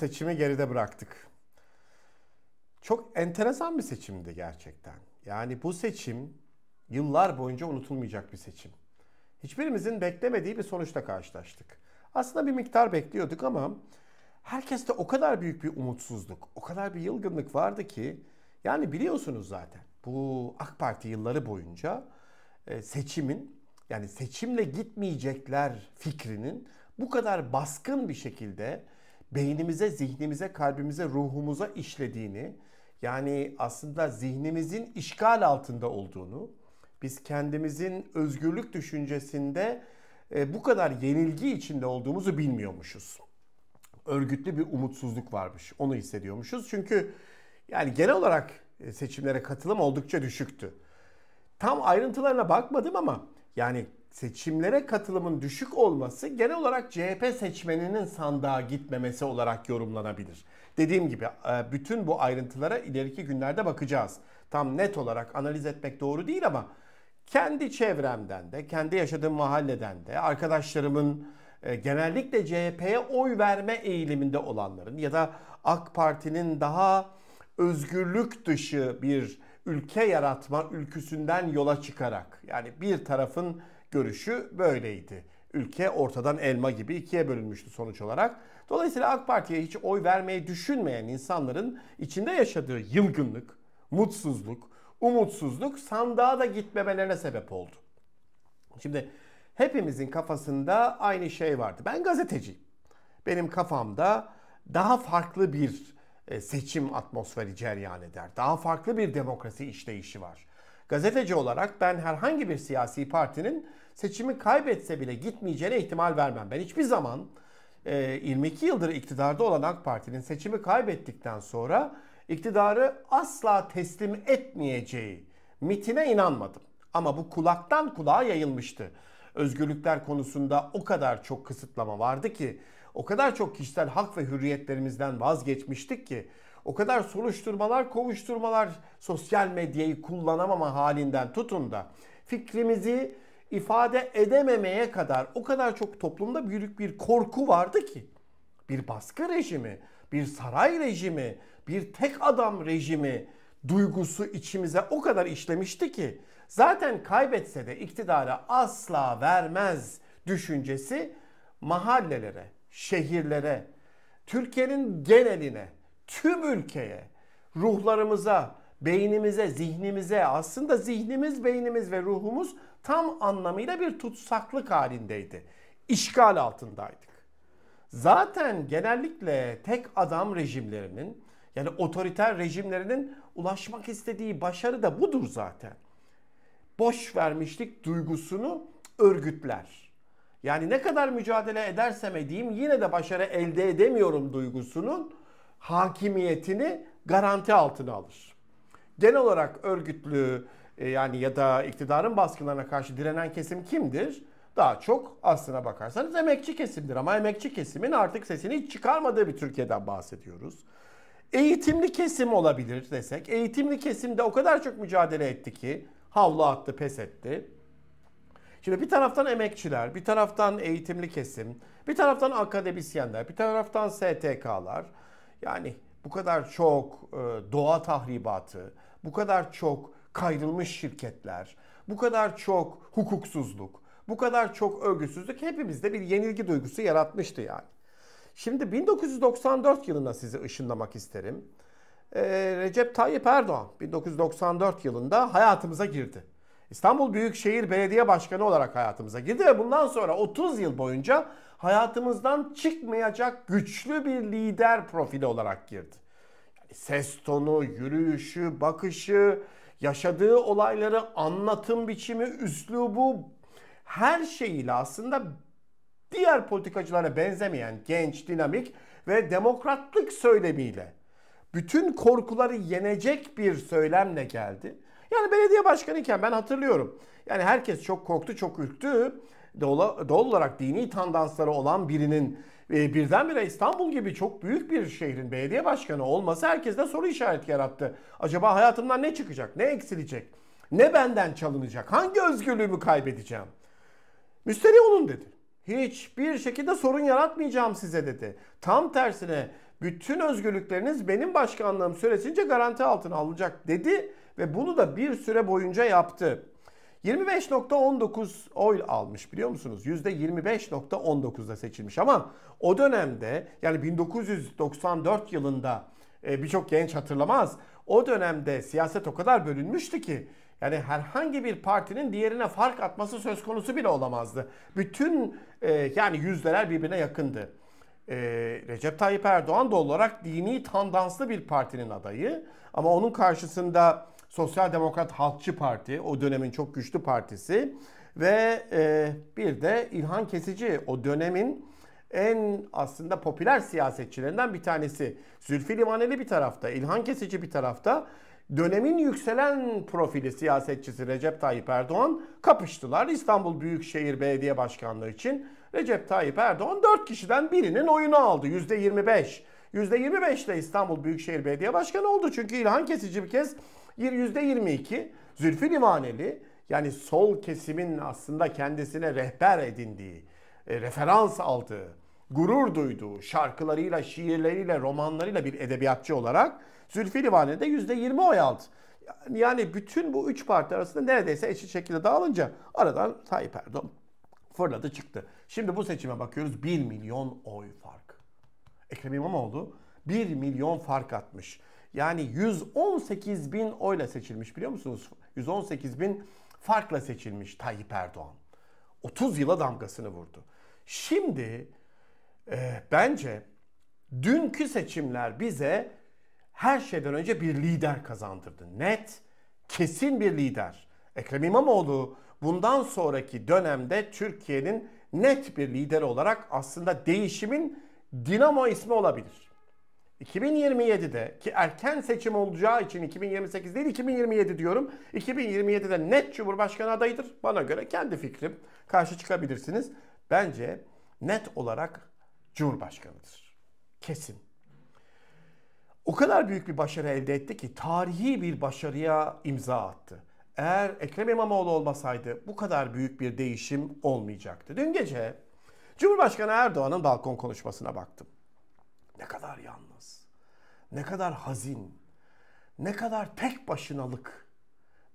seçimi geride bıraktık. Çok enteresan bir seçimdi gerçekten. Yani bu seçim yıllar boyunca unutulmayacak bir seçim. Hiçbirimizin beklemediği bir sonuçla karşılaştık. Aslında bir miktar bekliyorduk ama herkeste o kadar büyük bir umutsuzluk, o kadar bir yılgınlık vardı ki yani biliyorsunuz zaten bu AK Parti yılları boyunca e, seçimin yani seçimle gitmeyecekler fikrinin bu kadar baskın bir şekilde beynimize, zihnimize, kalbimize, ruhumuza işlediğini, yani aslında zihnimizin işgal altında olduğunu, biz kendimizin özgürlük düşüncesinde e, bu kadar yenilgi içinde olduğumuzu bilmiyormuşuz. Örgütlü bir umutsuzluk varmış. Onu hissediyormuşuz. Çünkü yani genel olarak e, seçimlere katılım oldukça düşüktü. Tam ayrıntılarına bakmadım ama yani seçimlere katılımın düşük olması genel olarak CHP seçmeninin sandığa gitmemesi olarak yorumlanabilir. Dediğim gibi e, bütün bu ayrıntılara ileriki günlerde bakacağız. Tam net olarak analiz etmek doğru değil ama kendi çevremden de, kendi yaşadığım mahalleden de, arkadaşlarımın e, genellikle CHP'ye oy verme eğiliminde olanların ya da AK Parti'nin daha özgürlük dışı bir ülke yaratma ülküsünden yola çıkarak yani bir tarafın görüşü böyleydi. Ülke ortadan elma gibi ikiye bölünmüştü sonuç olarak. Dolayısıyla AK Parti'ye hiç oy vermeyi düşünmeyen insanların içinde yaşadığı yılgınlık, mutsuzluk, umutsuzluk sandığa da gitmemelerine sebep oldu. Şimdi hepimizin kafasında aynı şey vardı. Ben gazeteciyim. Benim kafamda daha farklı bir e, seçim atmosferi ceryan eder. Daha farklı bir demokrasi işleyişi var. Gazeteci olarak ben herhangi bir siyasi partinin seçimi kaybetse bile gitmeyeceğine ihtimal vermem. Ben hiçbir zaman e, 22 yıldır iktidarda olan AK Parti'nin seçimi kaybettikten sonra iktidarı asla teslim etmeyeceği mitine inanmadım. Ama bu kulaktan kulağa yayılmıştı. Özgürlükler konusunda o kadar çok kısıtlama vardı ki, o kadar çok kişisel hak ve hürriyetlerimizden vazgeçmiştik ki, o kadar soruşturmalar, kovuşturmalar, sosyal medyayı kullanamama halinden tutun da fikrimizi ifade edememeye kadar o kadar çok toplumda büyük bir korku vardı ki. Bir baskı rejimi, bir saray rejimi, bir tek adam rejimi duygusu içimize o kadar işlemişti ki zaten kaybetse de iktidara asla vermez düşüncesi mahallelere, şehirlere, Türkiye'nin geneline, tüm ülkeye, ruhlarımıza, beynimize, zihnimize, aslında zihnimiz, beynimiz ve ruhumuz tam anlamıyla bir tutsaklık halindeydi. İşgal altındaydık. Zaten genellikle tek adam rejimlerinin yani otoriter rejimlerinin ulaşmak istediği başarı da budur zaten. Boş vermişlik duygusunu örgütler. Yani ne kadar mücadele edersem edeyim yine de başarı elde edemiyorum duygusunun hakimiyetini garanti altına alır genel olarak örgütlü e, yani ya da iktidarın baskılarına karşı direnen kesim kimdir? Daha çok aslına bakarsanız emekçi kesimdir ama emekçi kesimin artık sesini hiç çıkarmadığı bir Türkiye'den bahsediyoruz. Eğitimli kesim olabilir desek. Eğitimli kesimde o kadar çok mücadele etti ki havlu attı, pes etti. Şimdi bir taraftan emekçiler, bir taraftan eğitimli kesim, bir taraftan akademisyenler, bir taraftan STK'lar. Yani bu kadar çok e, doğa tahribatı, bu kadar çok kayrılmış şirketler, bu kadar çok hukuksuzluk, bu kadar çok örgüsüzlük hepimizde bir yenilgi duygusu yaratmıştı yani. Şimdi 1994 yılına sizi ışınlamak isterim. Ee, Recep Tayyip Erdoğan 1994 yılında hayatımıza girdi. İstanbul Büyükşehir Belediye Başkanı olarak hayatımıza girdi ve bundan sonra 30 yıl boyunca hayatımızdan çıkmayacak güçlü bir lider profili olarak girdi ses tonu, yürüyüşü, bakışı, yaşadığı olayları anlatım biçimi, üslubu her şeyiyle aslında diğer politikacılara benzemeyen genç, dinamik ve demokratlık söylemiyle bütün korkuları yenecek bir söylemle geldi. Yani belediye başkanıyken ben hatırlıyorum. Yani herkes çok korktu, çok ürktü. Doğal olarak dini tandansları olan birinin e, birdenbire İstanbul gibi çok büyük bir şehrin belediye başkanı olması herkeste soru işareti yarattı. Acaba hayatımdan ne çıkacak, ne eksilecek, ne benden çalınacak, hangi özgürlüğümü kaybedeceğim? Müsterih olun dedi. Hiçbir şekilde sorun yaratmayacağım size dedi. Tam tersine bütün özgürlükleriniz benim başkanlığım süresince garanti altına alınacak dedi ve bunu da bir süre boyunca yaptı. 25.19 oy almış biliyor musunuz? %25.19'da seçilmiş ama o dönemde yani 1994 yılında e, birçok genç hatırlamaz. O dönemde siyaset o kadar bölünmüştü ki yani herhangi bir partinin diğerine fark atması söz konusu bile olamazdı. Bütün e, yani yüzdeler birbirine yakındı. E, Recep Tayyip Erdoğan da olarak dini tandanslı bir partinin adayı ama onun karşısında Sosyal Demokrat Halkçı Parti o dönemin çok güçlü partisi ve e, bir de İlhan Kesici o dönemin en aslında popüler siyasetçilerinden bir tanesi. Zülfü Livaneli bir tarafta, İlhan Kesici bir tarafta. Dönemin yükselen profili siyasetçisi Recep Tayyip Erdoğan kapıştılar İstanbul Büyükşehir Belediye Başkanlığı için. Recep Tayyip Erdoğan 4 kişiden birinin oyunu aldı. %25. %25 ile İstanbul Büyükşehir Belediye Başkanı oldu. Çünkü İlhan Kesici bir kez %22 Zülfü Livaneli yani sol kesimin aslında kendisine rehber edindiği, e, referans aldığı, gurur duyduğu şarkılarıyla, şiirleriyle, romanlarıyla bir edebiyatçı olarak Zülfü Livaneli de %20 oy aldı. Yani bütün bu üç parti arasında neredeyse eşit şekilde dağılınca aradan Tayyip Erdoğan fırladı çıktı. Şimdi bu seçime bakıyoruz 1 milyon oy fark. Ekrem İmamoğlu 1 milyon fark atmış. Yani 118 bin oyla seçilmiş biliyor musunuz? 118 bin farkla seçilmiş Tayyip Erdoğan. 30 yıla damgasını vurdu. Şimdi e, bence dünkü seçimler bize her şeyden önce bir lider kazandırdı. Net, kesin bir lider. Ekrem İmamoğlu bundan sonraki dönemde Türkiye'nin net bir lider olarak aslında değişimin dinamo ismi olabilir. 2027'de ki erken seçim olacağı için 2028 değil 2027 diyorum. 2027'de net Cumhurbaşkanı adayıdır. Bana göre kendi fikrim. Karşı çıkabilirsiniz. Bence net olarak Cumhurbaşkanıdır. Kesin. O kadar büyük bir başarı elde etti ki tarihi bir başarıya imza attı. Eğer Ekrem İmamoğlu olmasaydı bu kadar büyük bir değişim olmayacaktı. Dün gece Cumhurbaşkanı Erdoğan'ın balkon konuşmasına baktım. Ne kadar yanlış ne kadar hazin, ne kadar tek başınalık,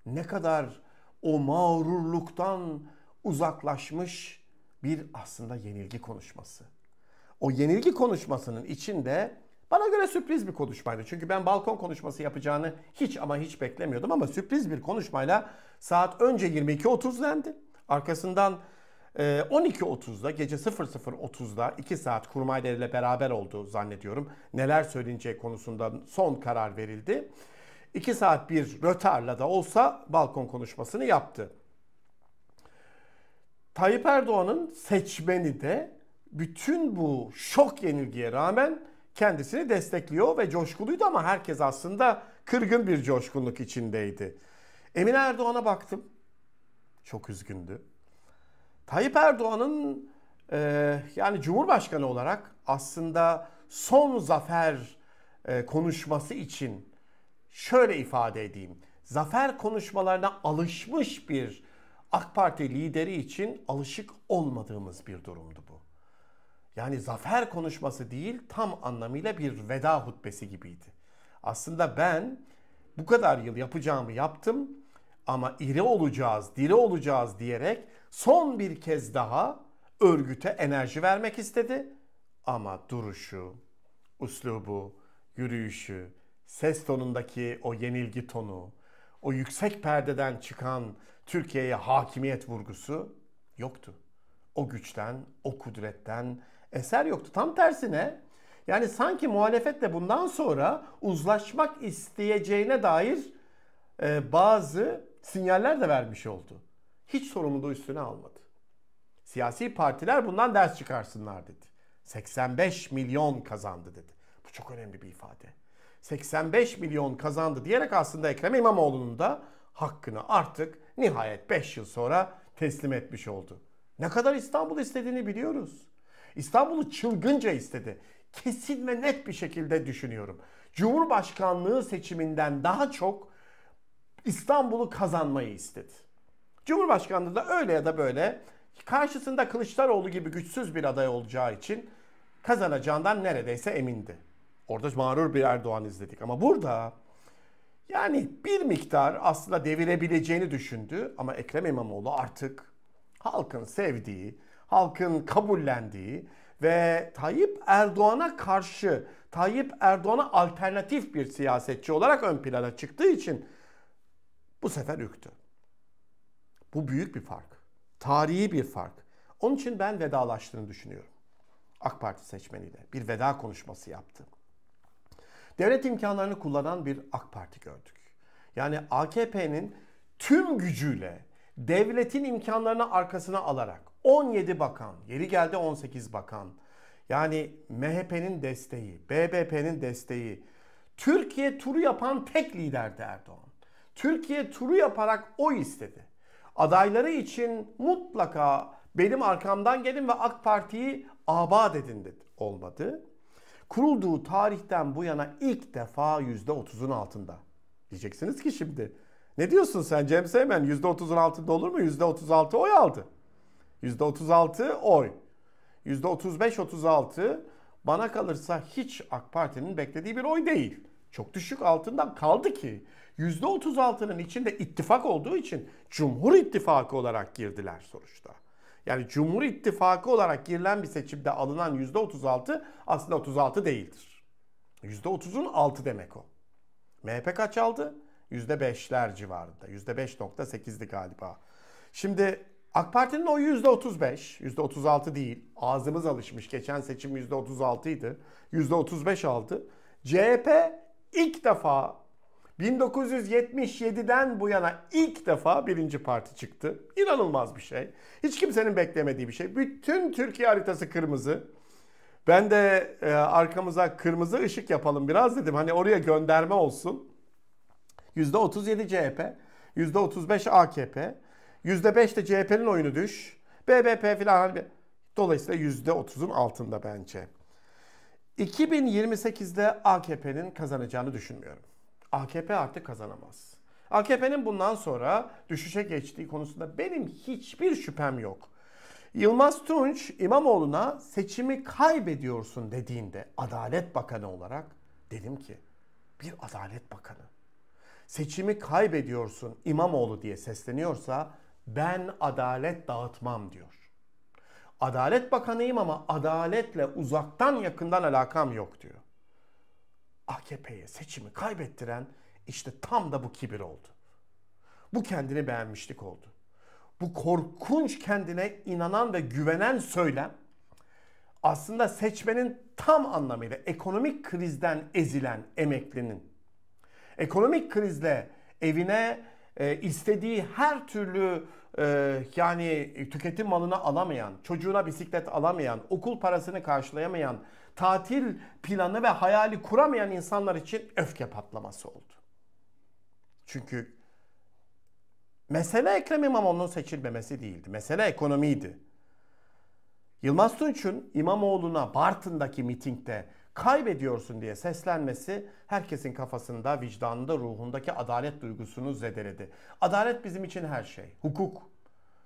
ne kadar o mağrurluktan uzaklaşmış bir aslında yenilgi konuşması. O yenilgi konuşmasının içinde bana göre sürpriz bir konuşmaydı. Çünkü ben balkon konuşması yapacağını hiç ama hiç beklemiyordum ama sürpriz bir konuşmayla saat önce 22.30 dendi. Arkasından 12.30'da ee, gece 00.30'da 2 saat kurmayları ile beraber oldu zannediyorum. Neler söyleneceği konusunda son karar verildi. 2 saat bir rötarla da olsa balkon konuşmasını yaptı. Tayyip Erdoğan'ın seçmeni de bütün bu şok yenilgiye rağmen kendisini destekliyor ve coşkuluydu ama herkes aslında kırgın bir coşkunluk içindeydi. Emine Erdoğan'a baktım. Çok üzgündü. Tayyip Erdoğan'ın e, yani Cumhurbaşkanı olarak aslında son zafer e, konuşması için şöyle ifade edeyim. Zafer konuşmalarına alışmış bir AK Parti lideri için alışık olmadığımız bir durumdu bu. Yani zafer konuşması değil tam anlamıyla bir veda hutbesi gibiydi. Aslında ben bu kadar yıl yapacağımı yaptım ama iri olacağız, diri olacağız diyerek son bir kez daha örgüte enerji vermek istedi ama duruşu, uslubu, yürüyüşü, ses tonundaki o yenilgi tonu, o yüksek perdeden çıkan Türkiye'ye hakimiyet vurgusu yoktu. O güçten, o kudretten eser yoktu. Tam tersine yani sanki muhalefetle bundan sonra uzlaşmak isteyeceğine dair e, bazı sinyaller de vermiş oldu hiç sorumluluğu üstüne almadı. Siyasi partiler bundan ders çıkarsınlar dedi. 85 milyon kazandı dedi. Bu çok önemli bir ifade. 85 milyon kazandı diyerek aslında Ekrem İmamoğlu'nun da hakkını artık nihayet 5 yıl sonra teslim etmiş oldu. Ne kadar İstanbul istediğini biliyoruz. İstanbul'u çılgınca istedi. Kesin ve net bir şekilde düşünüyorum. Cumhurbaşkanlığı seçiminden daha çok İstanbul'u kazanmayı istedi. Cumhurbaşkanlığı da öyle ya da böyle karşısında Kılıçdaroğlu gibi güçsüz bir aday olacağı için kazanacağından neredeyse emindi. Orada mağrur bir Erdoğan izledik ama burada yani bir miktar aslında devirebileceğini düşündü ama Ekrem İmamoğlu artık halkın sevdiği, halkın kabullendiği ve Tayyip Erdoğan'a karşı, Tayyip Erdoğan'a alternatif bir siyasetçi olarak ön plana çıktığı için bu sefer üktü. Bu büyük bir fark. Tarihi bir fark. Onun için ben vedalaştığını düşünüyorum. AK Parti seçmeniyle bir veda konuşması yaptı. Devlet imkanlarını kullanan bir AK Parti gördük. Yani AKP'nin tüm gücüyle devletin imkanlarını arkasına alarak 17 bakan, yeri geldi 18 bakan, yani MHP'nin desteği, BBP'nin desteği, Türkiye turu yapan tek liderdi Erdoğan. Türkiye turu yaparak o istedi adayları için mutlaka benim arkamdan gelin ve AK Parti'yi abad edin dedi. Olmadı. Kurulduğu tarihten bu yana ilk defa %30'un altında. Diyeceksiniz ki şimdi ne diyorsun sen Cem Seymen %30'un altında olur mu? %36 oy aldı. %36 oy. %35-36 bana kalırsa hiç AK Parti'nin beklediği bir oy değil çok düşük altından kaldı ki %36'nın içinde ittifak olduğu için Cumhur İttifakı olarak girdiler sonuçta. Yani Cumhur İttifakı olarak girilen bir seçimde alınan %36 aslında 36 değildir. %30'un 6 demek o. MHP kaç aldı? %5'ler civarında. %5.8'di galiba. Şimdi AK Parti'nin oyu %35, %36 değil. Ağzımız alışmış. Geçen seçim %36 idi. %35 aldı. CHP ilk defa 1977'den bu yana ilk defa birinci parti çıktı. İnanılmaz bir şey. Hiç kimsenin beklemediği bir şey. Bütün Türkiye haritası kırmızı. Ben de e, arkamıza kırmızı ışık yapalım biraz dedim. Hani oraya gönderme olsun. %37 CHP, %35 AKP, %5 de CHP'nin oyunu düş. BBP filan. Hani dolayısıyla %30'un altında bence. 2028'de AKP'nin kazanacağını düşünmüyorum. AKP artık kazanamaz. AKP'nin bundan sonra düşüşe geçtiği konusunda benim hiçbir şüphem yok. Yılmaz Tunç İmamoğlu'na seçimi kaybediyorsun dediğinde Adalet Bakanı olarak dedim ki bir Adalet Bakanı seçimi kaybediyorsun İmamoğlu diye sesleniyorsa ben adalet dağıtmam diyor. Adalet Bakanıyım ama adaletle uzaktan yakından alakam yok diyor. AKP'ye seçimi kaybettiren işte tam da bu kibir oldu. Bu kendini beğenmişlik oldu. Bu korkunç kendine inanan ve güvenen söylem aslında seçmenin tam anlamıyla ekonomik krizden ezilen emeklinin, ekonomik krizle evine e, istediği her türlü e, yani tüketim malını alamayan, çocuğuna bisiklet alamayan, okul parasını karşılayamayan, tatil planı ve hayali kuramayan insanlar için öfke patlaması oldu. Çünkü mesele Ekrem İmamoğlu'nun seçilmemesi değildi. Mesele ekonomiydi. Yılmaz Tunç'un İmamoğlu'na Bartın'daki mitingde kaybediyorsun diye seslenmesi herkesin kafasında, vicdanında, ruhundaki adalet duygusunu zedeledi. Adalet bizim için her şey. Hukuk,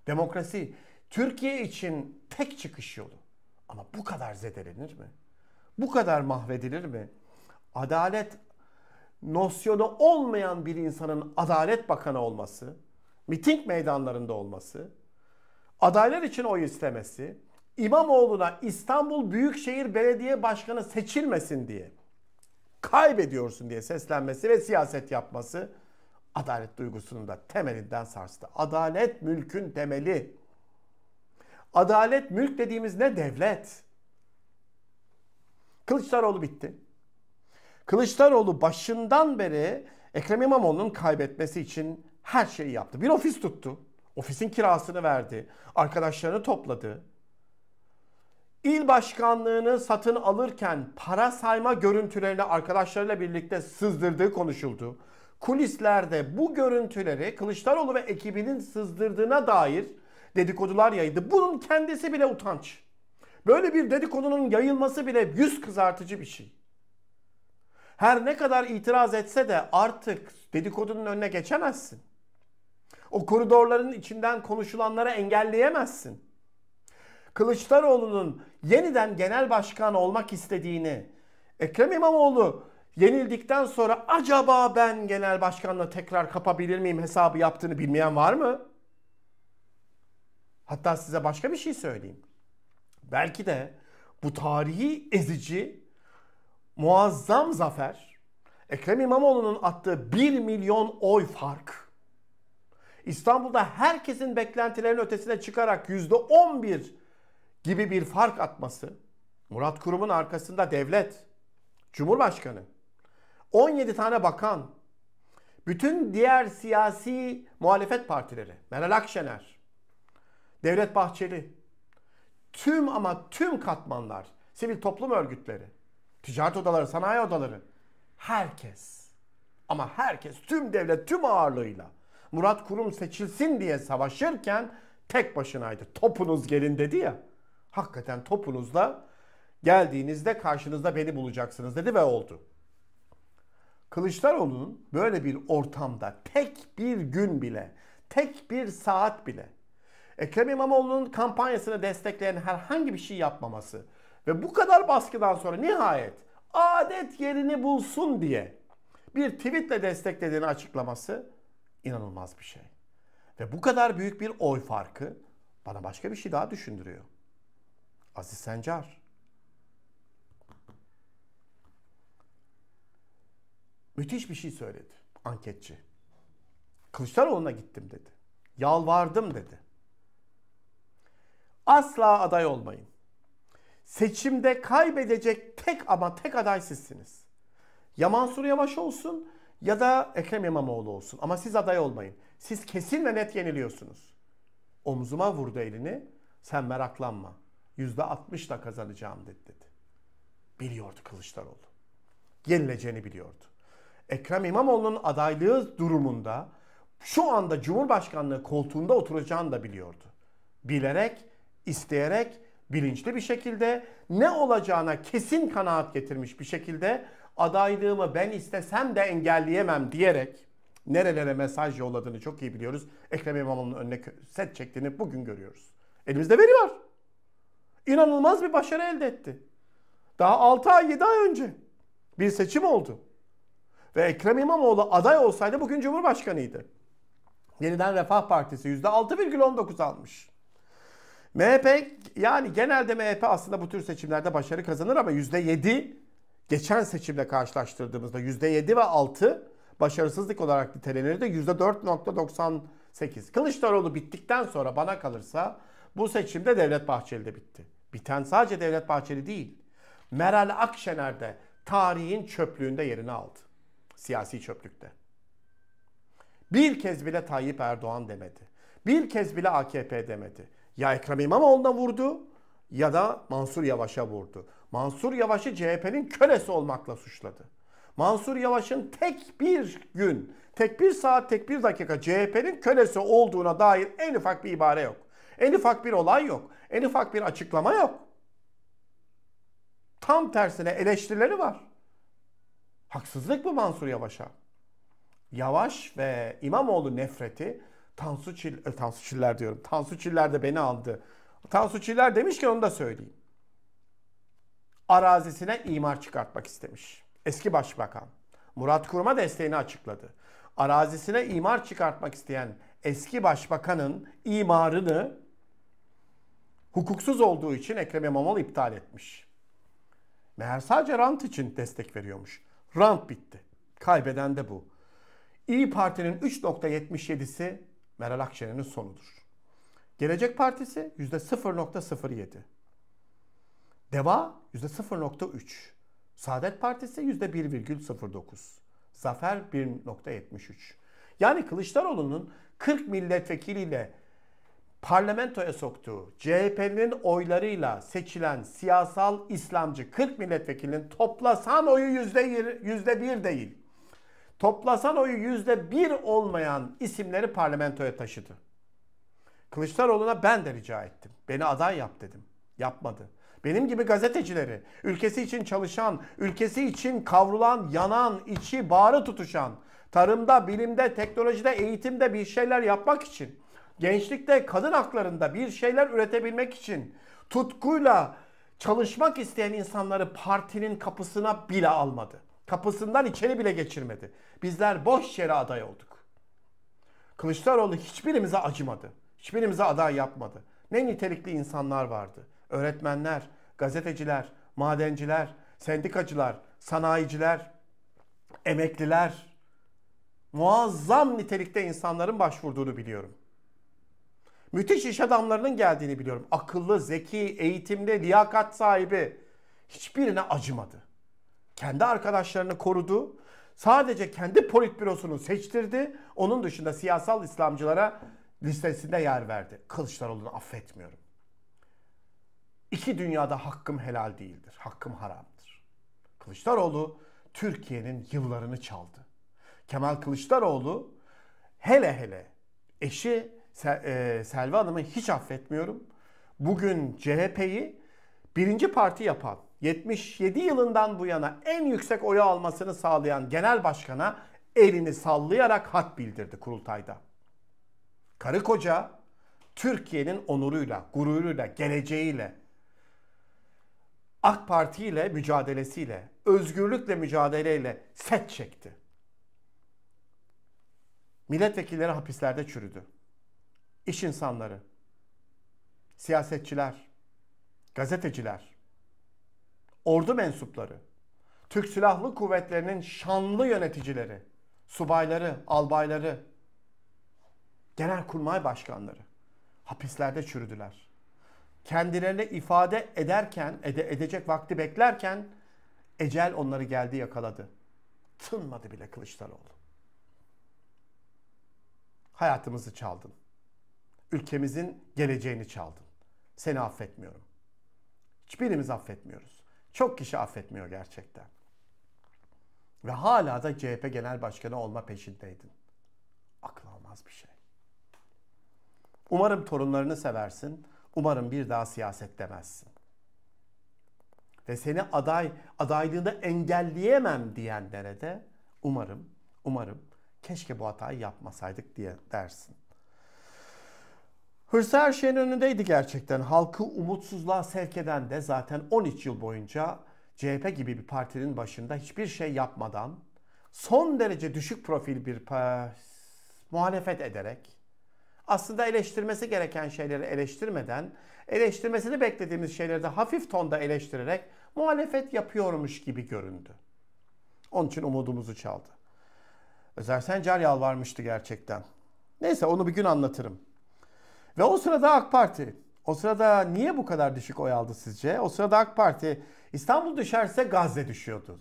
demokrasi Türkiye için tek çıkış yolu. Ama bu kadar zedelenir mi? Bu kadar mahvedilir mi? Adalet nosyonu olmayan bir insanın adalet bakanı olması, miting meydanlarında olması, adaylar için oy istemesi, İmamoğlu'na İstanbul Büyükşehir Belediye Başkanı seçilmesin diye kaybediyorsun diye seslenmesi ve siyaset yapması adalet duygusunu da temelinden sarstı. Adalet mülkün temeli. Adalet mülk dediğimiz ne devlet? Kılıçdaroğlu bitti. Kılıçdaroğlu başından beri Ekrem İmamoğlu'nun kaybetmesi için her şeyi yaptı. Bir ofis tuttu. Ofisin kirasını verdi. Arkadaşlarını topladı. İl başkanlığını satın alırken para sayma görüntülerini arkadaşlarıyla birlikte sızdırdığı konuşuldu. Kulislerde bu görüntüleri Kılıçdaroğlu ve ekibinin sızdırdığına dair dedikodular yayıldı. Bunun kendisi bile utanç. Böyle bir dedikodunun yayılması bile yüz kızartıcı bir şey. Her ne kadar itiraz etse de artık dedikodunun önüne geçemezsin. O koridorların içinden konuşulanlara engelleyemezsin. Kılıçdaroğlu'nun yeniden genel başkan olmak istediğini, Ekrem İmamoğlu yenildikten sonra acaba ben genel başkanla tekrar kapabilir miyim hesabı yaptığını bilmeyen var mı? Hatta size başka bir şey söyleyeyim. Belki de bu tarihi ezici muazzam zafer Ekrem İmamoğlu'nun attığı 1 milyon oy fark İstanbul'da herkesin beklentilerinin ötesine çıkarak %11 gibi bir fark atması Murat Kurum'un arkasında devlet, Cumhurbaşkanı, 17 tane bakan, bütün diğer siyasi muhalefet partileri, Meral Akşener, Devlet Bahçeli, tüm ama tüm katmanlar, sivil toplum örgütleri, ticaret odaları, sanayi odaları, herkes ama herkes tüm devlet tüm ağırlığıyla Murat Kurum seçilsin diye savaşırken tek başınaydı. Topunuz gelin dedi ya. Hakikaten topunuzla geldiğinizde karşınızda beni bulacaksınız dedi ve oldu. Kılıçdaroğlu'nun böyle bir ortamda tek bir gün bile, tek bir saat bile Ekrem İmamoğlu'nun kampanyasını destekleyen herhangi bir şey yapmaması ve bu kadar baskıdan sonra nihayet adet yerini bulsun diye bir tweetle desteklediğini açıklaması inanılmaz bir şey. Ve bu kadar büyük bir oy farkı bana başka bir şey daha düşündürüyor. Aziz Sencar. Müthiş bir şey söyledi anketçi. Kılıçdaroğlu'na gittim dedi. Yalvardım dedi. Asla aday olmayın. Seçimde kaybedecek tek ama tek aday sizsiniz. Ya Mansur Yavaş olsun ya da Ekrem İmamoğlu olsun. Ama siz aday olmayın. Siz kesin ve net yeniliyorsunuz. Omzuma vurdu elini. Sen meraklanma. %60 da kazanacağım dedi dedi. Biliyordu Kılıçdaroğlu. Yenileceğini biliyordu. Ekrem İmamoğlu'nun adaylığı durumunda şu anda Cumhurbaşkanlığı koltuğunda oturacağını da biliyordu. Bilerek, isteyerek, bilinçli bir şekilde ne olacağına kesin kanaat getirmiş bir şekilde adaylığımı ben istesem de engelleyemem diyerek nerelere mesaj yolladığını çok iyi biliyoruz. Ekrem İmamoğlu'nun önüne set çektiğini bugün görüyoruz. Elimizde veri var inanılmaz bir başarı elde etti. Daha 6 ay 7 ay önce bir seçim oldu. Ve Ekrem İmamoğlu aday olsaydı bugün Cumhurbaşkanıydı. Yeniden Refah Partisi %6,19 almış. MHP yani genelde MHP aslında bu tür seçimlerde başarı kazanır ama %7 geçen seçimle karşılaştırdığımızda %7 ve 6 başarısızlık olarak nitelenir de %4.98. Kılıçdaroğlu bittikten sonra bana kalırsa bu seçimde Devlet Bahçeli de bitti. Biten sadece Devlet Bahçeli değil. Meral Akşener de tarihin çöplüğünde yerini aldı. Siyasi çöplükte. Bir kez bile Tayyip Erdoğan demedi. Bir kez bile AKP demedi. Ya Ekrem İmamoğlu'na vurdu ya da Mansur Yavaş'a vurdu. Mansur Yavaş'ı CHP'nin kölesi olmakla suçladı. Mansur Yavaş'ın tek bir gün, tek bir saat, tek bir dakika CHP'nin kölesi olduğuna dair en ufak bir ibare yok. En ufak bir olay yok en ufak bir açıklama yok. Tam tersine eleştirileri var. Haksızlık mı Mansur Yavaş'a? Yavaş ve İmamoğlu nefreti Tansu, Çil, e, Tansu Çiller diyorum. Tansu Çiller de beni aldı. Tansu Çiller demişken onu da söyleyeyim. Arazisine imar çıkartmak istemiş. Eski başbakan. Murat Kurum'a desteğini açıkladı. Arazisine imar çıkartmak isteyen eski başbakanın imarını hukuksuz olduğu için Ekrem İmamoğlu iptal etmiş. Meğer sadece rant için destek veriyormuş. Rant bitti. Kaybeden de bu. İyi Parti'nin 3.77'si Meral Akşener'in sonudur. Gelecek Partisi %0.07. Deva %0.3. Saadet Partisi %1,09. Zafer 1.73. Yani Kılıçdaroğlu'nun 40 milletvekiliyle parlamentoya soktuğu CHP'nin oylarıyla seçilen siyasal İslamcı 40 milletvekilinin toplasan oyu yüzde bir değil. Toplasan oyu yüzde bir olmayan isimleri parlamentoya taşıdı. Kılıçdaroğlu'na ben de rica ettim. Beni aday yap dedim. Yapmadı. Benim gibi gazetecileri, ülkesi için çalışan, ülkesi için kavrulan, yanan, içi bağrı tutuşan, tarımda, bilimde, teknolojide, eğitimde bir şeyler yapmak için gençlikte kadın haklarında bir şeyler üretebilmek için tutkuyla çalışmak isteyen insanları partinin kapısına bile almadı. Kapısından içeri bile geçirmedi. Bizler boş yere aday olduk. Kılıçdaroğlu hiçbirimize acımadı. Hiçbirimize aday yapmadı. Ne nitelikli insanlar vardı. Öğretmenler, gazeteciler, madenciler, sendikacılar, sanayiciler, emekliler. Muazzam nitelikte insanların başvurduğunu biliyorum. Müthiş iş adamlarının geldiğini biliyorum. Akıllı, zeki, eğitimli, liyakat sahibi. Hiçbirine acımadı. Kendi arkadaşlarını korudu. Sadece kendi politbürosunu seçtirdi. Onun dışında siyasal İslamcılara listesinde yer verdi. Kılıçdaroğlu'nu affetmiyorum. İki dünyada hakkım helal değildir. Hakkım haramdır. Kılıçdaroğlu Türkiye'nin yıllarını çaldı. Kemal Kılıçdaroğlu hele hele eşi Sel, e, Selvi Hanım'ı hiç affetmiyorum. Bugün CHP'yi birinci parti yapan, 77 yılından bu yana en yüksek oyu almasını sağlayan genel başkana elini sallayarak hat bildirdi kurultayda. Karı koca Türkiye'nin onuruyla, gururuyla, geleceğiyle, AK Parti ile mücadelesiyle, özgürlükle mücadeleyle set çekti. Milletvekilleri hapislerde çürüdü iş insanları, siyasetçiler, gazeteciler, ordu mensupları, Türk Silahlı Kuvvetleri'nin şanlı yöneticileri, subayları, albayları, genelkurmay başkanları hapislerde çürüdüler. Kendilerini ifade ederken, ede edecek vakti beklerken ecel onları geldi yakaladı. Tınmadı bile Kılıçdaroğlu. Hayatımızı çaldın ülkemizin geleceğini çaldın. Seni affetmiyorum. Hiçbirimiz affetmiyoruz. Çok kişi affetmiyor gerçekten. Ve hala da CHP Genel Başkanı olma peşindeydin. Akıl almaz bir şey. Umarım torunlarını seversin. Umarım bir daha siyaset demezsin. Ve seni aday adaylığında engelleyemem diyenlere de umarım, umarım keşke bu hatayı yapmasaydık diye dersin. Hırsı her şeyin önündeydi gerçekten. Halkı umutsuzluğa sevk eden de zaten 13 yıl boyunca CHP gibi bir partinin başında hiçbir şey yapmadan son derece düşük profil bir muhalefet ederek aslında eleştirmesi gereken şeyleri eleştirmeden eleştirmesini beklediğimiz şeyleri de hafif tonda eleştirerek muhalefet yapıyormuş gibi göründü. Onun için umudumuzu çaldı. Özer Sencar yalvarmıştı gerçekten. Neyse onu bir gün anlatırım. Ve o sırada AK Parti, o sırada niye bu kadar düşük oy aldı sizce? O sırada AK Parti İstanbul düşerse Gazze düşüyordu.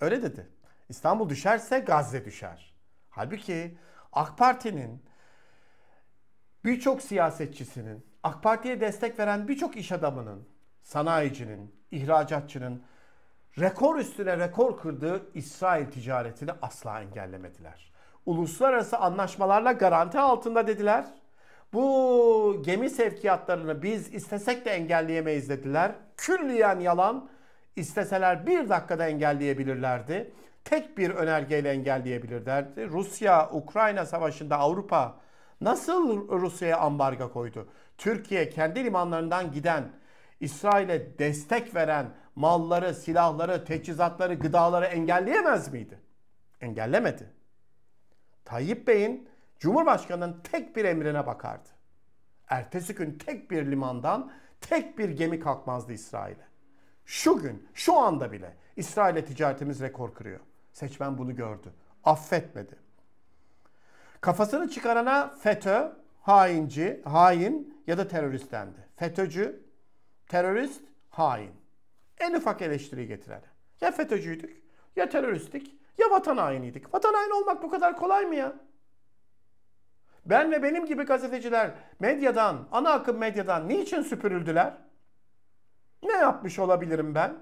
Öyle dedi. İstanbul düşerse Gazze düşer. Halbuki AK Parti'nin birçok siyasetçisinin, AK Parti'ye destek veren birçok iş adamının, sanayicinin, ihracatçının rekor üstüne rekor kırdığı İsrail ticaretini asla engellemediler. Uluslararası anlaşmalarla garanti altında dediler. Bu gemi sevkiyatlarını biz istesek de engelleyemeyiz dediler. Külliyen yalan. isteseler bir dakikada engelleyebilirlerdi. Tek bir önergeyle engelleyebilirlerdi. Rusya-Ukrayna savaşında Avrupa nasıl Rusya'ya ambarga koydu? Türkiye kendi limanlarından giden, İsrail'e destek veren malları, silahları, teçhizatları, gıdaları engelleyemez miydi? Engellemedi. Tayyip Bey'in Cumhurbaşkanının tek bir emrine bakardı. Ertesi gün tek bir limandan tek bir gemi kalkmazdı İsrail'e. Şu gün, şu anda bile İsrail'e ticaretimiz rekor kırıyor. Seçmen bunu gördü. Affetmedi. Kafasını çıkarana FETÖ, hainci, hain ya da terörist dendi. FETÖ'cü, terörist, hain. En ufak eleştiri getirene. Ya FETÖ'cüydük, ya teröristtik, ya vatan hainiydik. Vatan haini olmak bu kadar kolay mı ya? Ben ve benim gibi gazeteciler medyadan, ana akım medyadan niçin süpürüldüler? Ne yapmış olabilirim ben?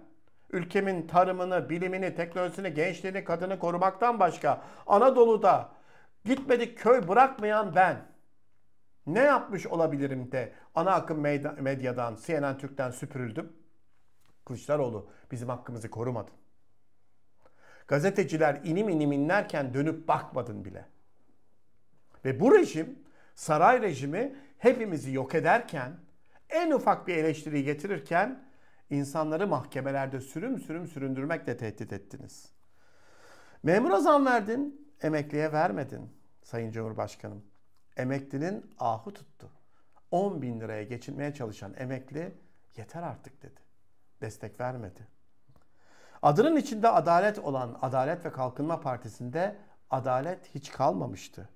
Ülkemin tarımını, bilimini, teknolojisini, gençliğini, kadını korumaktan başka Anadolu'da gitmedik köy bırakmayan ben ne yapmış olabilirim de ana akım medyadan, CNN Türk'ten süpürüldüm? Kılıçdaroğlu bizim hakkımızı korumadın. Gazeteciler inim inim inlerken dönüp bakmadın bile. Ve bu rejim saray rejimi hepimizi yok ederken en ufak bir eleştiri getirirken insanları mahkemelerde sürüm sürüm süründürmekle tehdit ettiniz. Memura zam verdin, emekliye vermedin Sayın Cumhurbaşkanım. Emeklinin ahu tuttu. 10 bin liraya geçinmeye çalışan emekli yeter artık dedi. Destek vermedi. Adının içinde adalet olan Adalet ve Kalkınma Partisi'nde adalet hiç kalmamıştı.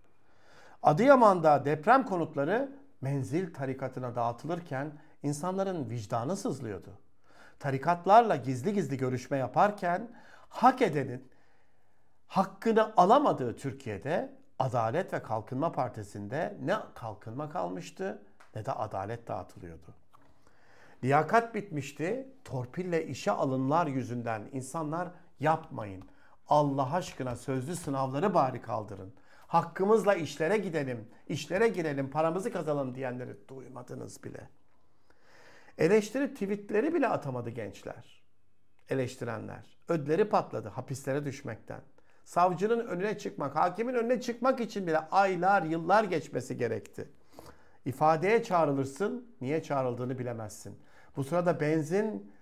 Adıyaman'da deprem konutları menzil tarikatına dağıtılırken insanların vicdanı sızlıyordu. Tarikatlarla gizli gizli görüşme yaparken hak edenin hakkını alamadığı Türkiye'de Adalet ve Kalkınma Partisi'nde ne kalkınma kalmıştı ne de adalet dağıtılıyordu. Liyakat bitmişti. Torpille işe alınlar yüzünden insanlar yapmayın. Allah aşkına sözlü sınavları bari kaldırın. Hakkımızla işlere gidelim, işlere girelim, paramızı kazanalım diyenleri duymadınız bile. Eleştiri tweetleri bile atamadı gençler. Eleştirenler. Ödleri patladı hapislere düşmekten. Savcının önüne çıkmak, hakimin önüne çıkmak için bile aylar, yıllar geçmesi gerekti. İfadeye çağrılırsın, niye çağrıldığını bilemezsin. Bu sırada benzin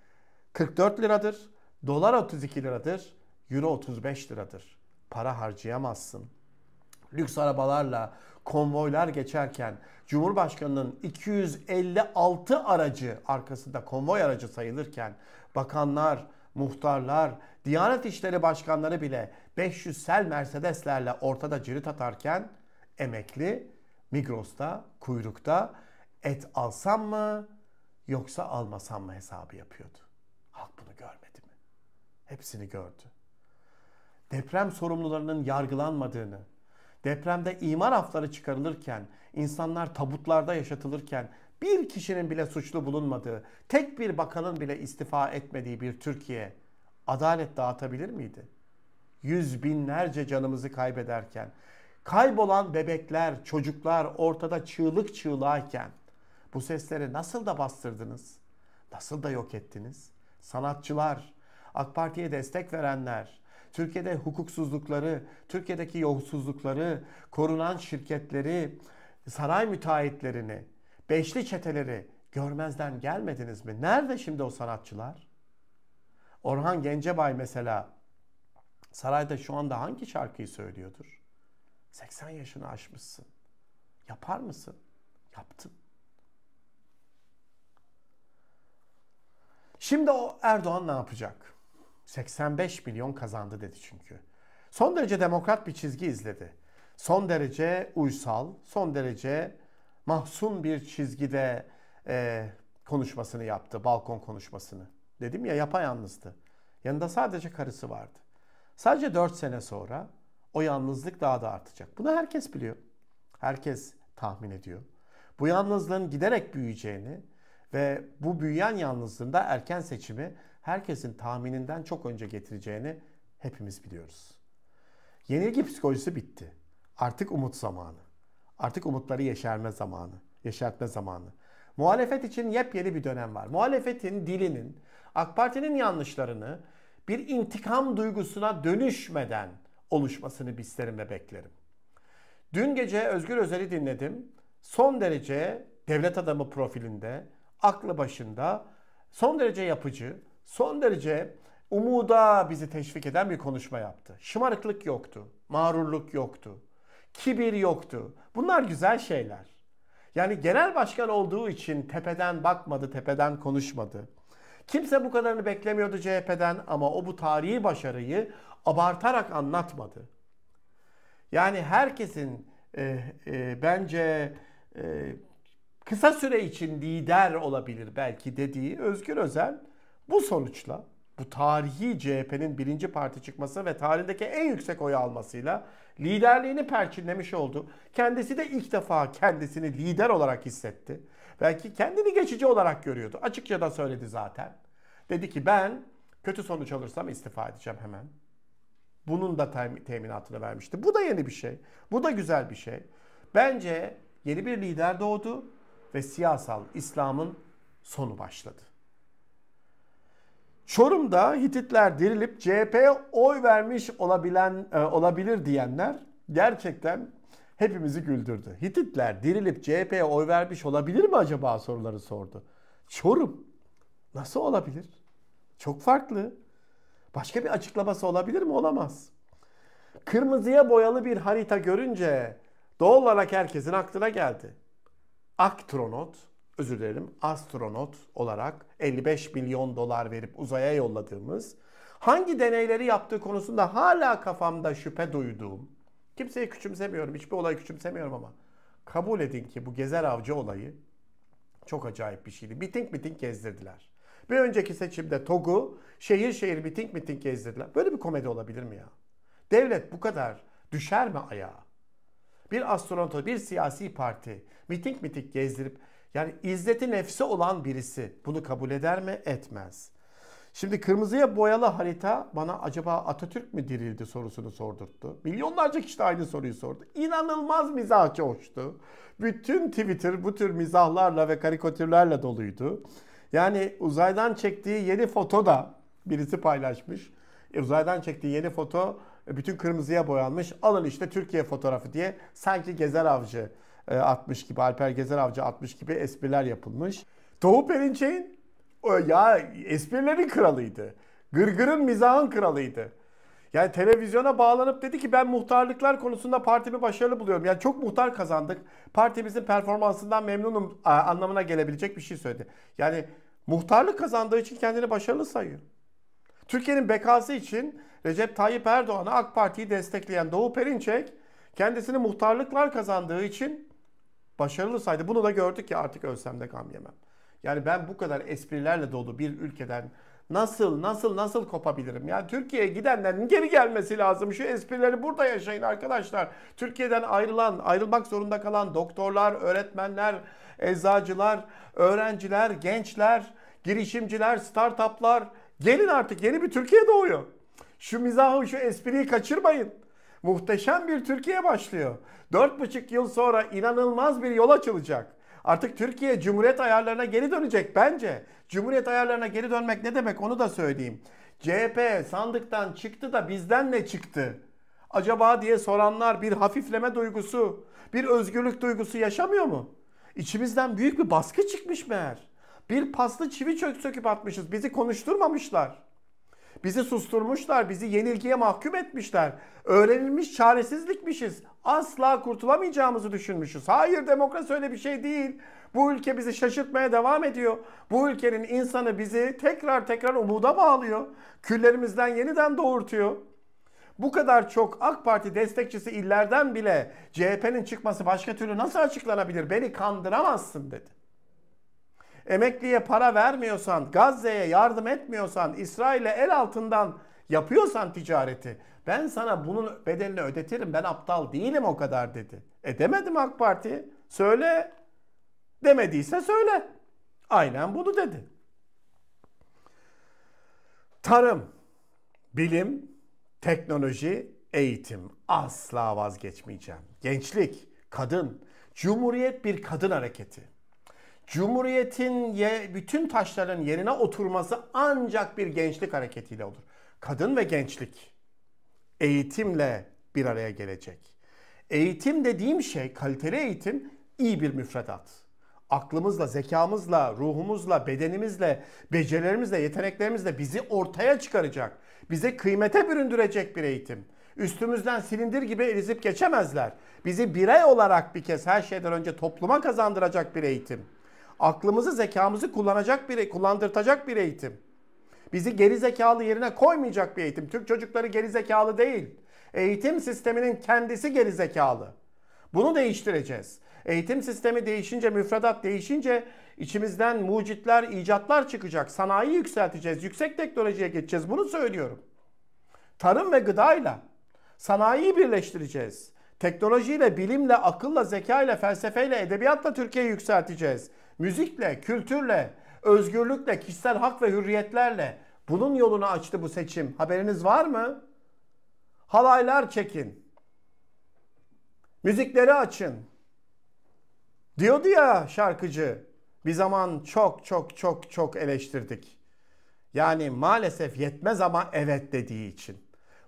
44 liradır, dolar 32 liradır, euro 35 liradır. Para harcayamazsın lüks arabalarla konvoylar geçerken Cumhurbaşkanı'nın 256 aracı arkasında konvoy aracı sayılırken bakanlar, muhtarlar, Diyanet İşleri Başkanları bile 500 sel Mercedes'lerle ortada cirit atarken emekli Migros'ta, kuyrukta et alsam mı yoksa almasam mı hesabı yapıyordu. Halk bunu görmedi mi? Hepsini gördü. Deprem sorumlularının yargılanmadığını, depremde imar hafları çıkarılırken, insanlar tabutlarda yaşatılırken bir kişinin bile suçlu bulunmadığı, tek bir bakanın bile istifa etmediği bir Türkiye adalet dağıtabilir miydi? Yüz binlerce canımızı kaybederken, kaybolan bebekler, çocuklar ortada çığlık çığlağken bu sesleri nasıl da bastırdınız? Nasıl da yok ettiniz? Sanatçılar, AK Parti'ye destek verenler, Türkiye'de hukuksuzlukları, Türkiye'deki yolsuzlukları, korunan şirketleri, saray müteahhitlerini, beşli çeteleri görmezden gelmediniz mi? Nerede şimdi o sanatçılar? Orhan Gencebay mesela sarayda şu anda hangi şarkıyı söylüyordur? 80 yaşını aşmışsın. Yapar mısın? Yaptın. Şimdi o Erdoğan ne yapacak? 85 milyon kazandı dedi çünkü. Son derece demokrat bir çizgi izledi. Son derece uysal, son derece mahzun bir çizgide e, konuşmasını yaptı, balkon konuşmasını. Dedim ya yapayalnızdı. Yanında sadece karısı vardı. Sadece 4 sene sonra o yalnızlık daha da artacak. Bunu herkes biliyor. Herkes tahmin ediyor. Bu yalnızlığın giderek büyüyeceğini ve bu büyüyen yalnızlığında erken seçimi herkesin tahmininden çok önce getireceğini hepimiz biliyoruz. Yenilgi psikolojisi bitti. Artık umut zamanı. Artık umutları yeşerme zamanı, yeşertme zamanı. Muhalefet için yepyeni bir dönem var. Muhalefetin dilinin, AK Parti'nin yanlışlarını bir intikam duygusuna dönüşmeden oluşmasını isterim ve beklerim. Dün gece Özgür Özel'i dinledim. Son derece devlet adamı profilinde, aklı başında, son derece yapıcı, son derece umuda bizi teşvik eden bir konuşma yaptı. Şımarıklık yoktu, mağrurluk yoktu, kibir yoktu. Bunlar güzel şeyler. Yani genel başkan olduğu için tepeden bakmadı, tepeden konuşmadı. Kimse bu kadarını beklemiyordu CHP'den ama o bu tarihi başarıyı abartarak anlatmadı. Yani herkesin e, e, bence e, kısa süre için lider olabilir belki dediği Özgür Özel bu sonuçla bu tarihi CHP'nin birinci parti çıkması ve tarihteki en yüksek oyu almasıyla liderliğini perçinlemiş oldu. Kendisi de ilk defa kendisini lider olarak hissetti. Belki kendini geçici olarak görüyordu. Açıkça da söyledi zaten. Dedi ki ben kötü sonuç alırsam istifa edeceğim hemen. Bunun da teminatını vermişti. Bu da yeni bir şey. Bu da güzel bir şey. Bence yeni bir lider doğdu ve siyasal İslam'ın sonu başladı. Çorum'da Hititler dirilip CHP'ye oy vermiş olabilen e, olabilir diyenler gerçekten hepimizi güldürdü. Hititler dirilip CHP'ye oy vermiş olabilir mi acaba soruları sordu. Çorum nasıl olabilir? Çok farklı. Başka bir açıklaması olabilir mi? Olamaz. Kırmızıya boyalı bir harita görünce doğal olarak herkesin aklına geldi. Aktronot özür dilerim astronot olarak 55 milyon dolar verip uzaya yolladığımız, hangi deneyleri yaptığı konusunda hala kafamda şüphe duyduğum, kimseyi küçümsemiyorum, hiçbir olayı küçümsemiyorum ama kabul edin ki bu gezer avcı olayı çok acayip bir şeydi. Miting miting gezdirdiler. Bir önceki seçimde TOG'u şehir şehir miting miting gezdirdiler. Böyle bir komedi olabilir mi ya? Devlet bu kadar düşer mi ayağa? Bir astronot, bir siyasi parti miting miting gezdirip yani izzeti nefse olan birisi bunu kabul eder mi? Etmez. Şimdi kırmızıya boyalı harita bana acaba Atatürk mü dirildi sorusunu sordurttu. Milyonlarca kişi de aynı soruyu sordu. İnanılmaz mizah coştu. Bütün Twitter bu tür mizahlarla ve karikatürlerle doluydu. Yani uzaydan çektiği yeni foto da birisi paylaşmış. E, uzaydan çektiği yeni foto e, bütün kırmızıya boyanmış. Alın işte Türkiye fotoğrafı diye sanki gezer avcı 60 e, gibi Alper Gezer Avcı 60 gibi espriler yapılmış. Doğu Perinçek'in ya esprilerin kralıydı. Gırgırın mizahın kralıydı. Yani televizyona bağlanıp dedi ki ben muhtarlıklar konusunda partimi başarılı buluyorum. Yani çok muhtar kazandık. Partimizin performansından memnunum anlamına gelebilecek bir şey söyledi. Yani muhtarlık kazandığı için kendini başarılı sayıyor. Türkiye'nin bekası için Recep Tayyip Erdoğan'a AK Parti'yi destekleyen Doğu Perinçek kendisini muhtarlıklar kazandığı için Başarılısaydı Bunu da gördük ki artık ölsem de gam yemem. Yani ben bu kadar esprilerle dolu bir ülkeden nasıl nasıl nasıl kopabilirim? Yani Türkiye'ye gidenlerin geri gelmesi lazım. Şu esprileri burada yaşayın arkadaşlar. Türkiye'den ayrılan, ayrılmak zorunda kalan doktorlar, öğretmenler, eczacılar, öğrenciler, gençler, girişimciler, startuplar gelin artık yeni bir Türkiye doğuyor. Şu mizahı, şu espriyi kaçırmayın muhteşem bir Türkiye başlıyor. 4,5 yıl sonra inanılmaz bir yol açılacak. Artık Türkiye Cumhuriyet ayarlarına geri dönecek bence. Cumhuriyet ayarlarına geri dönmek ne demek onu da söyleyeyim. CHP sandıktan çıktı da bizden ne çıktı? Acaba diye soranlar bir hafifleme duygusu, bir özgürlük duygusu yaşamıyor mu? İçimizden büyük bir baskı çıkmış meğer. Bir paslı çivi çök söküp atmışız. Bizi konuşturmamışlar. Bizi susturmuşlar, bizi yenilgiye mahkum etmişler. Öğrenilmiş çaresizlikmişiz. Asla kurtulamayacağımızı düşünmüşüz. Hayır demokrasi öyle bir şey değil. Bu ülke bizi şaşırtmaya devam ediyor. Bu ülkenin insanı bizi tekrar tekrar umuda bağlıyor. Küllerimizden yeniden doğurtuyor. Bu kadar çok AK Parti destekçisi illerden bile CHP'nin çıkması başka türlü nasıl açıklanabilir? Beni kandıramazsın dedi emekliye para vermiyorsan, Gazze'ye yardım etmiyorsan, İsrail'e el altından yapıyorsan ticareti ben sana bunun bedelini ödetirim ben aptal değilim o kadar dedi. E demedim AK Parti söyle demediyse söyle. Aynen bunu dedi. Tarım, bilim, teknoloji, eğitim asla vazgeçmeyeceğim. Gençlik, kadın, cumhuriyet bir kadın hareketi. Cumhuriyetin ye, bütün taşların yerine oturması ancak bir gençlik hareketiyle olur. Kadın ve gençlik eğitimle bir araya gelecek. Eğitim dediğim şey kaliteli eğitim iyi bir müfredat. Aklımızla, zekamızla, ruhumuzla, bedenimizle, becerilerimizle, yeteneklerimizle bizi ortaya çıkaracak. Bize kıymete büründürecek bir eğitim. Üstümüzden silindir gibi erizip geçemezler. Bizi birey olarak bir kez her şeyden önce topluma kazandıracak bir eğitim aklımızı, zekamızı kullanacak bir, kullandırtacak bir eğitim. Bizi geri zekalı yerine koymayacak bir eğitim. Türk çocukları geri zekalı değil. Eğitim sisteminin kendisi geri zekalı. Bunu değiştireceğiz. Eğitim sistemi değişince, müfredat değişince içimizden mucitler, icatlar çıkacak. Sanayi yükselteceğiz, yüksek teknolojiye geçeceğiz. Bunu söylüyorum. Tarım ve gıdayla sanayiyi birleştireceğiz. Teknolojiyle, bilimle, akılla, zekayla, felsefeyle, edebiyatla Türkiye'yi yükselteceğiz müzikle, kültürle, özgürlükle, kişisel hak ve hürriyetlerle bunun yolunu açtı bu seçim. Haberiniz var mı? Halaylar çekin. Müzikleri açın. Diyordu ya şarkıcı. Bir zaman çok çok çok çok eleştirdik. Yani maalesef yetmez ama evet dediği için.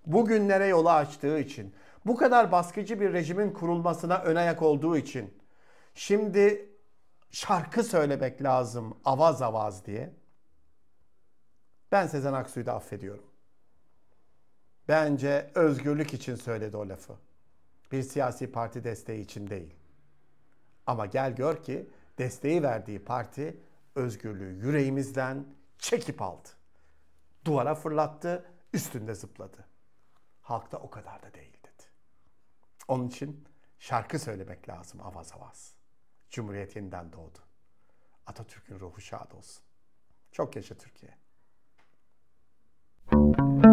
Bugünlere yolu açtığı için. Bu kadar baskıcı bir rejimin kurulmasına ön ayak olduğu için. Şimdi şarkı söylemek lazım avaz avaz diye. Ben Sezen Aksu'yu da affediyorum. Bence özgürlük için söyledi o lafı. Bir siyasi parti desteği için değil. Ama gel gör ki desteği verdiği parti özgürlüğü yüreğimizden çekip aldı. Duvara fırlattı, üstünde zıpladı. Halkta o kadar da değil dedi. Onun için şarkı söylemek lazım avaz avaz. Cumhuriyet yeniden doğdu. Atatürk'ün ruhu şad olsun. Çok yaşa Türkiye. Müzik